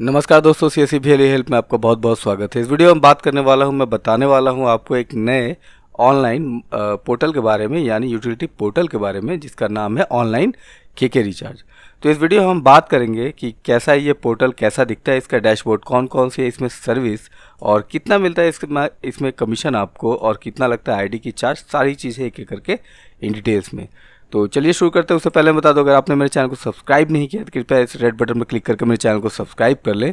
नमस्कार दोस्तों C S C help में आपका बहुत बहुत स्वागत है इस वीडियो में बात करने वाला हूं मैं बताने वाला हूं आपको एक नए ऑनलाइन पोर्टल के बारे में यानी यूटिलिटी पोर्टल के बारे में जिसका नाम है ऑनलाइन के के रिचार्ज तो इस वीडियो में हम बात करेंगे कि कैसा ये पोर्टल कैसा दिखता है इसका डैशबोर्ड कौन कौन सी है इसमें सर्विस और कितना मिलता है इसमें इसमें कमीशन आपको और कितना लगता है आईडी की चार्ज सारी चीज़ें एक एक करके इन डिटेल्स में तो चलिए शुरू करते हैं उससे पहले बता दो अगर आपने मेरे चैनल को सब्सक्राइब नहीं किया तो कृपया इस रेड बटन पर क्लिक करके मेरे चैनल को सब्सक्राइब कर लें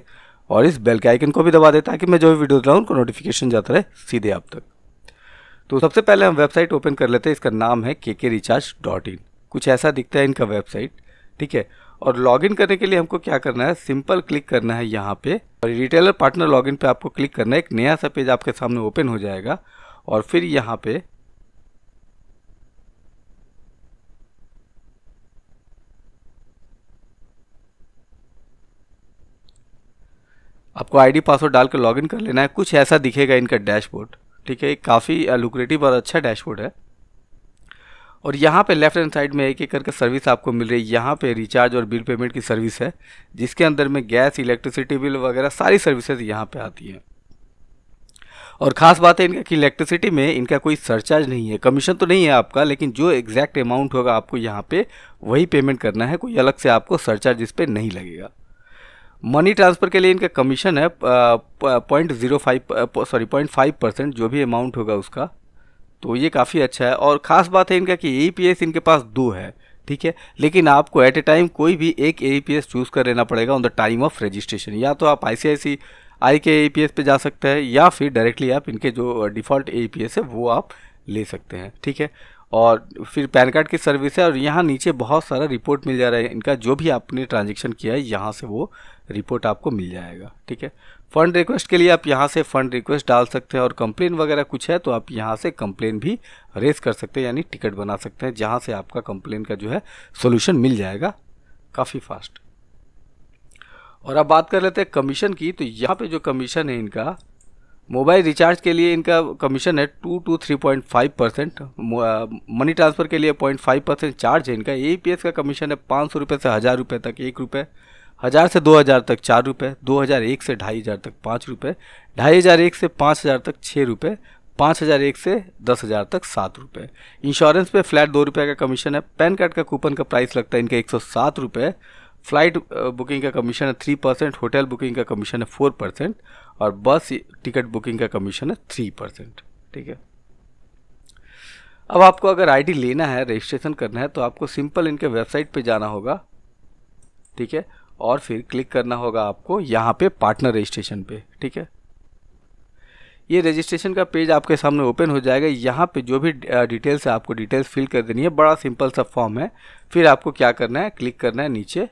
और इस बेल के आइकन को भी दबा दें ताकि मैं जो भी वीडियो दिलाऊँ उनको नोटिफिकेशन जाता रहे सीधे आप तक तो सबसे पहले हम वेबसाइट ओपन कर लेते हैं इसका नाम है के के रिचार्ज डॉट इन कुछ ऐसा दिखता है इनका वेबसाइट ठीक है और लॉगिन करने के लिए हमको क्या करना है सिंपल क्लिक करना है यहाँ पे और रिटेलर पार्टनर लॉगिन पे आपको क्लिक करना है एक नया सा पेज आपके सामने ओपन हो जाएगा और फिर यहाँ पे आपको आईडी पासवर्ड डाल डालकर लॉग कर लेना है कुछ ऐसा दिखेगा इनका डैशबोर्ड ठीक है काफ़ी लुक्रेटिव और अच्छा डैशबोर्ड है और यहाँ पे लेफ्ट हैंड साइड में एक एक करके सर्विस आपको मिल रही है यहाँ पे रिचार्ज और बिल पेमेंट की सर्विस है जिसके अंदर में गैस इलेक्ट्रिसिटी बिल वगैरह सारी सर्विसेज यहाँ पे आती हैं और ख़ास बात है इनका कि इलेक्ट्रिसिटी में इनका कोई सरचार्ज नहीं है कमीशन तो नहीं है आपका लेकिन जो एग्जैक्ट अमाउंट होगा आपको यहाँ पे वही पेमेंट करना है कोई अलग से आपको सरचार्ज इस पर नहीं लगेगा मनी ट्रांसफ़र के लिए इनका कमीशन है point zero five sorry point five percent जो भी अमाउंट होगा उसका तो ये काफ़ी अच्छा है और ख़ास बात है इनका कि ए इनके पास दो है ठीक है लेकिन आपको एट ए टाइम कोई भी एक ए चूज़ कर लेना पड़ेगा on the time of registration या तो आप आई आई के ए पे जा सकते हैं या फिर डायरेक्टली आप इनके जो डिफ़ॉल्ट ए है वो आप ले सकते हैं ठीक है और फिर पैन कार्ड की सर्विस है और यहाँ नीचे बहुत सारा रिपोर्ट मिल जा रहा है इनका जो भी आपने ट्रांजेक्शन किया है यहाँ से वो रिपोर्ट आपको मिल जाएगा ठीक है फ़ंड रिक्वेस्ट के लिए आप यहाँ से फ़ंड रिक्वेस्ट डाल सकते हैं और कंप्लेन वगैरह कुछ है तो आप यहाँ से कंप्लेन भी रेस कर सकते हैं यानी टिकट बना सकते हैं जहाँ से आपका कंप्लेन का जो है सोल्यूशन मिल जाएगा काफ़ी फास्ट और अब बात कर लेते हैं कमीशन की तो यहाँ पे जो कमीशन है इनका मोबाइल रिचार्ज के लिए इनका कमीशन है two two three point five percent money transfer के लिए पॉइंट फाइव परसेंट चार्ज है इनका ए का कमीशन है पाँच सौ रुपये से हज़ार रुपये तक एक रुपये हज़ार से दो हज़ार तक चार रुपये दो हज़ार एक से ढाई हज़ार तक पाँच रुपये ढाई हज़ार एक से पाँच हज़ार तक छः रुपये पाँच हज़ार एक से दस हज़ार तक सात रुपये इंश्योरेंस पे फ्लैट दो रुपये का कमीशन है पैन कार्ड का कूपन का प्राइस लगता है इनका एक सौ सात रुपये फ्लाइट बुकिंग का कमीशन है थ्री परसेंट होटल बुकिंग का कमीशन है फोर परसेंट और बस टिकट बुकिंग का कमीशन है थ्री परसेंट ठीक है अब आपको अगर आईडी लेना है रजिस्ट्रेशन करना है तो आपको सिंपल इनके वेबसाइट पे जाना होगा ठीक है और फिर क्लिक करना होगा आपको यहाँ पे पार्टनर रजिस्ट्रेशन पे ठीक है ये रजिस्ट्रेशन का पेज आपके सामने ओपन हो जाएगा यहाँ पे जो भी डिटेल्स है आपको डिटेल्स फिल कर देनी है बड़ा सिंपल सा फॉर्म है फिर आपको क्या करना है क्लिक करना है नीचे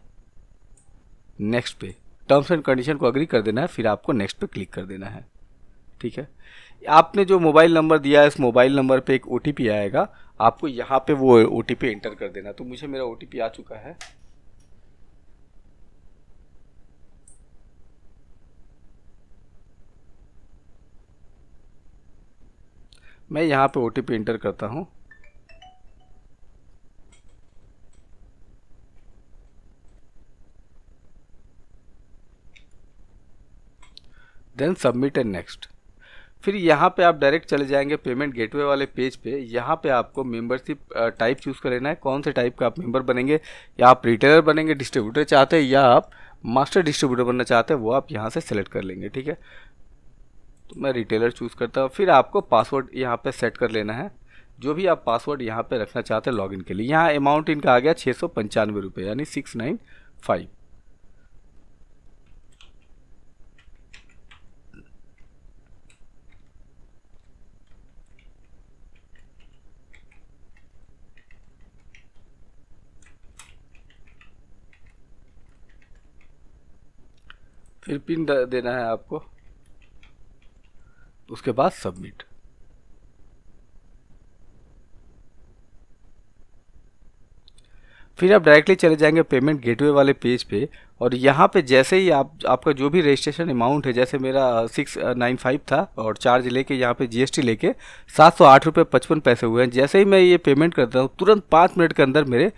नेक्स्ट पे टर्म्स एंड कंडीशन को अग्री कर देना है फिर आपको नेक्स्ट पे क्लिक कर देना है ठीक है आपने जो मोबाइल नंबर दिया है इस मोबाइल नंबर पे एक ओ आएगा आपको यहाँ पे वो ओ एंटर कर देना तो मुझे मेरा ओ आ चुका है मैं यहाँ पे ओ एंटर करता हूँ देन सबमिट एंड नेक्स्ट फिर यहाँ पे आप डायरेक्ट चले जाएंगे पेमेंट गेटवे वाले पेज पे यहाँ पे आपको मेंबरशिप टाइप चूज़ कर लेना है कौन से टाइप का आप मेंबर बनेंगे या आप रिटेलर बनेंगे डिस्ट्रीब्यूटर चाहते हैं या आप मास्टर डिस्ट्रीब्यूटर बनना चाहते हैं वो आप यहाँ से सेलेक्ट कर लेंगे ठीक है तो मैं रिटेलर चूज़ करता हूँ फिर आपको पासवर्ड यहाँ पर सेट कर लेना है जो भी आप पासवर्ड यहाँ पर रखना चाहते हैं लॉगिन के लिए यहाँ अमाउंट इनका आ गया छः सौ पंचानवे रुपये यानी सिक्स नाइन फाइव फिर पिन देना है आपको उसके बाद सबमिट फिर आप डायरेक्टली चले जाएंगे पेमेंट गेटवे वाले पेज पे और यहाँ पे जैसे ही आप आपका जो भी रजिस्ट्रेशन अमाउंट है जैसे मेरा सिक्स नाइन फाइव था और चार्ज लेके यहाँ पे जीएसटी लेके सात सौ आठ रुपये पचपन पैसे हुए हैं जैसे ही मैं ये पेमेंट करता हूँ तुरंत पाँच मिनट के अंदर मेरे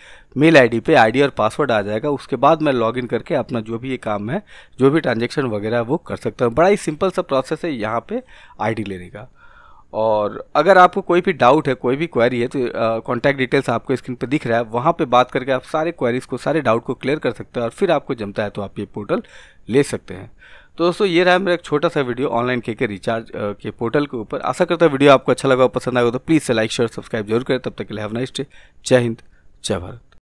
मेल आईडी पे आईडी और पासवर्ड आ जाएगा उसके बाद मैं लॉगिन करके अपना जो भी ये काम है जो भी ट्रांजेक्शन वगैरह वो कर सकता हूँ बड़ा ही सिंपल सा प्रोसेस है यहाँ पर आई लेने का और अगर आपको कोई भी डाउट है कोई भी क्वेरी है तो कॉन्टैक्ट डिटेल्स आपको स्क्रीन पर दिख रहा है वहाँ पर बात करके आप सारे क्वेरीज को सारे डाउट को क्लियर कर सकते हैं और फिर आपको जमता है तो आप ये पोर्टल ले सकते हैं तो दोस्तों ये रहा मेरा एक छोटा सा वीडियो ऑनलाइन के के रिचार्ज के पोर्टल के ऊपर आशा करता है वीडियो आपको अच्छा लगा पसंद आएगा तो प्लीज़ से लाइक शेयर सब्सक्राइब जरूर करें तब तक के लिए हैव नाइस डे जय हिंद जय भारत